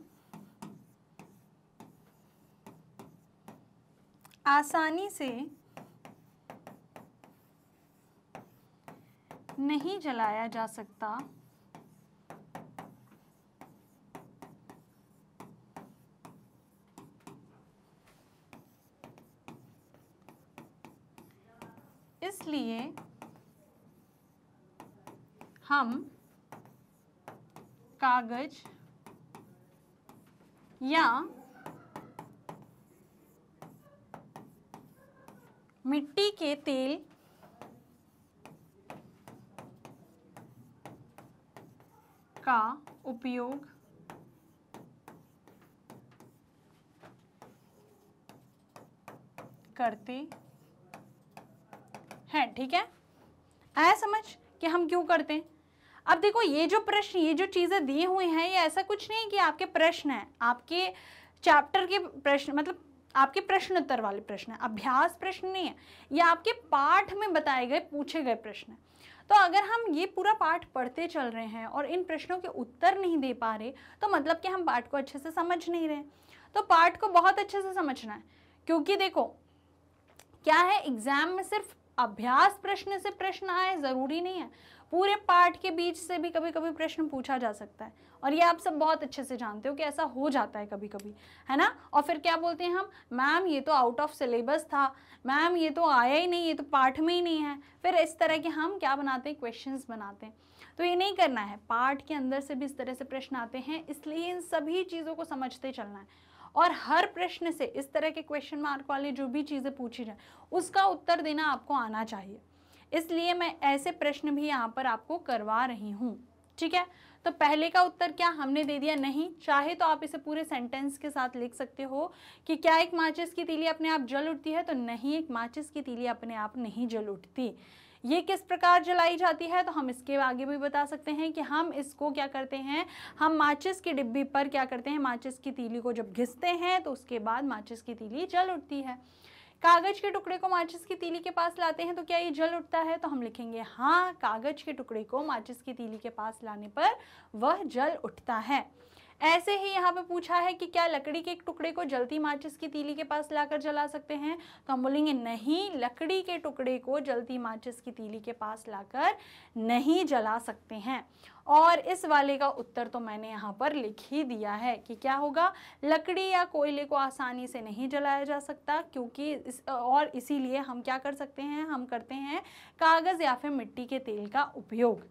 आसानी से नहीं जलाया जा सकता इसलिए हम कागज या मिट्टी के तेल का उपयोग करते हैं ठीक है आया समझ कि हम क्यों करते हैं अब देखो ये जो प्रश्न ये जो चीज़ें दिए हुई हैं ये ऐसा कुछ नहीं कि आपके प्रश्न हैं आपके चैप्टर के प्रश्न मतलब आपके प्रश्न उत्तर वाले प्रश्न अभ्यास प्रश्न नहीं है ये आपके पाठ में बताए गए पूछे गए प्रश्न है तो अगर हम ये पूरा पाठ पढ़ते चल रहे हैं और इन प्रश्नों के उत्तर नहीं दे पा रहे तो मतलब कि हम पाठ को अच्छे से समझ नहीं रहे तो पाठ को बहुत अच्छे से समझना है क्योंकि देखो क्या है एग्जाम में सिर्फ अभ्यास प्रश्न से प्रश्न आए ज़रूरी नहीं है पूरे पार्ट के बीच से भी कभी कभी प्रश्न पूछा जा सकता है और ये आप सब बहुत अच्छे से जानते हो कि ऐसा हो जाता है कभी कभी है ना और फिर क्या बोलते हैं हम मैम ये तो आउट ऑफ सिलेबस था मैम ये तो आया ही नहीं ये तो पाठ में ही नहीं है फिर इस तरह के हम क्या बनाते हैं क्वेश्चन बनाते हैं तो ये नहीं करना है पाठ के अंदर से भी इस तरह से प्रश्न आते हैं इसलिए इन सभी चीज़ों को समझते चलना है और हर प्रश्न से इस तरह के क्वेश्चन मार्क वाले जो भी चीज़ें पूछी जाए उसका उत्तर देना आपको आना चाहिए इसलिए मैं ऐसे प्रश्न भी यहाँ पर आपको करवा रही हूँ ठीक है तो पहले का उत्तर क्या हमने दे दिया नहीं चाहे तो आप इसे पूरे सेंटेंस के साथ लिख सकते हो कि क्या एक माचिस की तीली अपने आप जल उठती है तो नहीं एक माचिस की तीली अपने आप नहीं जल उठती ये किस प्रकार जलाई जाती है तो हम इसके आगे भी बता सकते हैं कि हम इसको क्या करते हैं हम माचिस की डिब्बी पर क्या करते हैं माचिस की तीली को जब घिसते हैं तो उसके बाद माचिस की तीली जल उठती है कागज के टुकड़े को माचिस की तीली के पास लाते हैं तो क्या ये जल उठता है तो हम लिखेंगे हाँ कागज के टुकड़े को माचिस की तीली के पास लाने पर वह जल उठता है ऐसे ही यहाँ पे पूछा है कि क्या लकड़ी के एक टुकड़े को जलती माचिस की तीली के पास लाकर जला सकते हैं तो हम बोलेंगे नहीं लकड़ी के टुकड़े को जलती माचिस की तीली के पास लाकर नहीं जला सकते हैं और इस वाले का उत्तर तो मैंने यहाँ पर लिख ही दिया है कि क्या होगा लकड़ी या कोयले को आसानी से नहीं जलाया जा सकता क्योंकि इस और इसीलिए हम क्या कर सकते हैं हम करते हैं कागज़ या फिर मिट्टी के तेल का उपयोग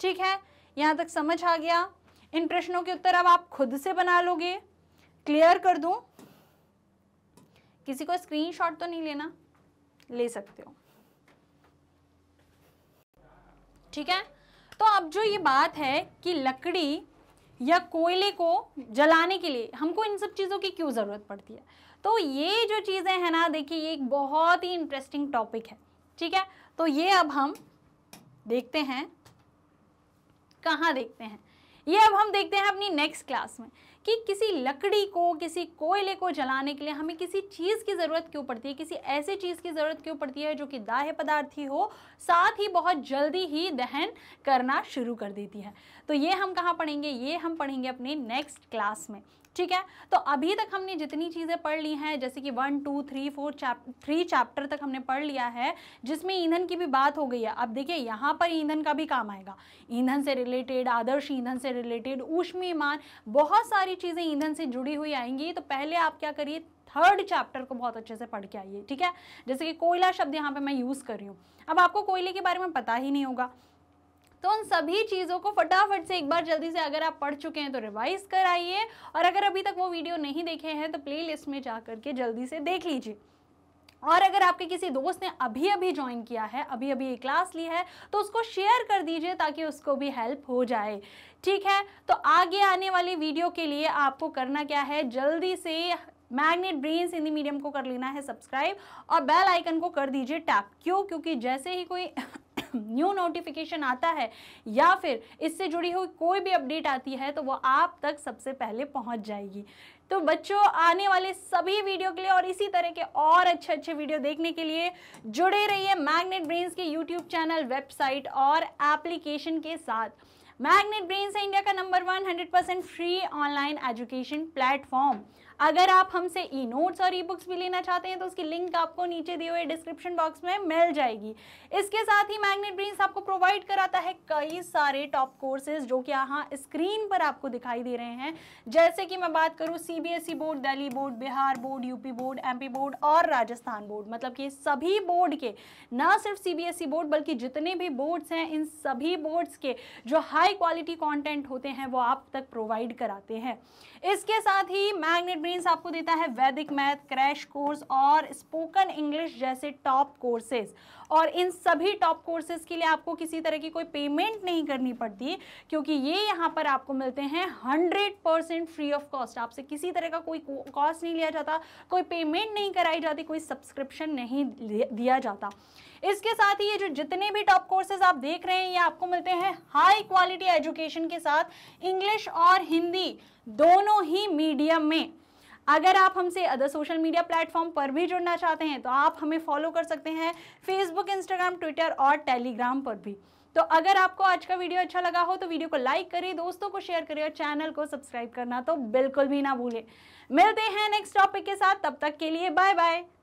ठीक है यहाँ तक समझ आ गया इन प्रश्नों के उत्तर अब आप खुद से बना लोगे क्लियर कर दूं किसी को स्क्रीनशॉट तो नहीं लेना ले सकते हो ठीक है तो अब जो ये बात है कि लकड़ी या कोयले को जलाने के लिए हमको इन सब चीज़ों की क्यों ज़रूरत पड़ती है तो ये जो चीज़ें हैं ना देखिए ये एक बहुत ही इंटरेस्टिंग टॉपिक है ठीक है तो ये अब हम देखते हैं कहाँ देखते हैं ये अब हम देखते हैं अपनी नेक्स्ट क्लास में कि किसी लकड़ी को किसी कोयले को जलाने के लिए हमें किसी चीज़ की ज़रूरत क्यों पड़ती है किसी ऐसी चीज़ की ज़रूरत क्यों पड़ती है जो कि दाह पदार्थ ही हो साथ ही बहुत जल्दी ही दहन करना शुरू कर देती है तो ये हम कहाँ पढ़ेंगे ये हम पढ़ेंगे अपने नेक्स्ट क्लास में ठीक है तो अभी तक हमने जितनी चीज़ें पढ़ ली हैं जैसे कि one two three four chapter three chapter तक हमने पढ़ लिया है जिसमें ईंधन की भी बात हो गई है अब देखिए यहाँ पर ईंधन का भी काम आएगा ईंधन से रिलेटेड आदर्श ईंधन से रिलेटेड ऊष्मीमान बहुत सारी चीज़ें ईंधन से जुड़ी हुई आएंगी तो पहले आप क्या करिए थर्ड चैप्टर को बहुत अच्छे से पढ़ के आइए ठीक है जैसे कि कोयला शब्द यहाँ पे मैं यूज़ कर रही हूँ अब आपको कोयले के बारे में पता ही नहीं होगा तो उन सभी चीज़ों को फटाफट से एक बार जल्दी से अगर आप पढ़ चुके हैं तो रिवाइज कर आइए और अगर अभी तक वो वीडियो नहीं देखे हैं तो प्ले में जा करके जल्दी से देख लीजिए और अगर आपके किसी दोस्त ने अभी अभी ज्वाइन किया है अभी अभी ये क्लास ली है तो उसको शेयर कर दीजिए ताकि उसको भी हेल्प हो जाए ठीक है तो आगे आने वाली वीडियो के लिए आपको करना क्या है जल्दी से मैग्नेट ब्रेन हिंदी मीडियम को कर लेना है सब्सक्राइब और बेल आइकन को कर दीजिए टैप क्यों क्योंकि जैसे ही कोई न्यू (laughs) नोटिफिकेशन आता है या फिर इससे जुड़ी हुई कोई भी अपडेट आती है तो वो आप तक सबसे पहले पहुंच जाएगी तो बच्चों आने वाले सभी वीडियो के लिए और इसी तरह के और अच्छे अच्छे वीडियो देखने के लिए जुड़े रहिए मैग्नेट ब्रेन्स के यूट्यूब चैनल वेबसाइट और एप्लीकेशन के साथ मैग्नेट ब्रेन्स है इंडिया का number one hundred percent free online education platform अगर आप हमसे ई नोट्स और ई बुक्स भी लेना चाहते हैं तो उसकी लिंक आपको नीचे दिए हुए डिस्क्रिप्शन बॉक्स में मिल जाएगी इसके साथ ही मैग्नेट ब्रीन्स आपको प्रोवाइड कराता है कई सारे टॉप कोर्सेज जो कि यहाँ स्क्रीन पर आपको दिखाई दे रहे हैं जैसे कि मैं बात करूँ C board Delhi board Bihar board UP board P board और राजस्थान बोर्ड मतलब कि सभी बोर्ड के ना सिर्फ ई बोर्ड e बल्कि जितने भी बोर्ड्स हैं इन सभी बोर्ड्स के जो हाई क्वालिटी कॉन्टेंट होते हैं वो आप तक प्रोवाइड कराते हैं इसके साथ ही मैग्नेट ब्रेन्स आपको देता है वैदिक मैथ क्रैश कोर्स और स्पोकन इंग्लिश जैसे टॉप कोर्सेज और इन सभी टॉप कोर्सेज के लिए आपको किसी तरह की कोई पेमेंट नहीं करनी पड़ती क्योंकि ये यहाँ पर आपको मिलते हैं hundred percent free of cost आपसे किसी तरह का कोई कॉस्ट नहीं लिया जाता कोई पेमेंट नहीं कराई जाती कोई सब्सक्रिप्शन नहीं दिया जाता इसके साथ ही ये जो जितने भी टॉप कोर्सेज आप देख रहे हैं ये आपको मिलते हैं हाई क्वालिटी एजुकेशन के साथ इंग्लिश और हिंदी दोनों ही मीडियम में अगर आप हमसे अदर सोशल मीडिया प्लेटफॉर्म पर भी जुड़ना चाहते हैं तो आप हमें फॉलो कर सकते हैं फेसबुक इंस्टाग्राम ट्विटर और टेलीग्राम पर भी तो अगर आपको आज का वीडियो अच्छा लगा हो तो वीडियो को लाइक करें दोस्तों को शेयर करें और चैनल को सब्सक्राइब करना तो बिल्कुल भी ना भूलें मिलते हैं नेक्स्ट टॉपिक के साथ तब तक के लिए बाय बाय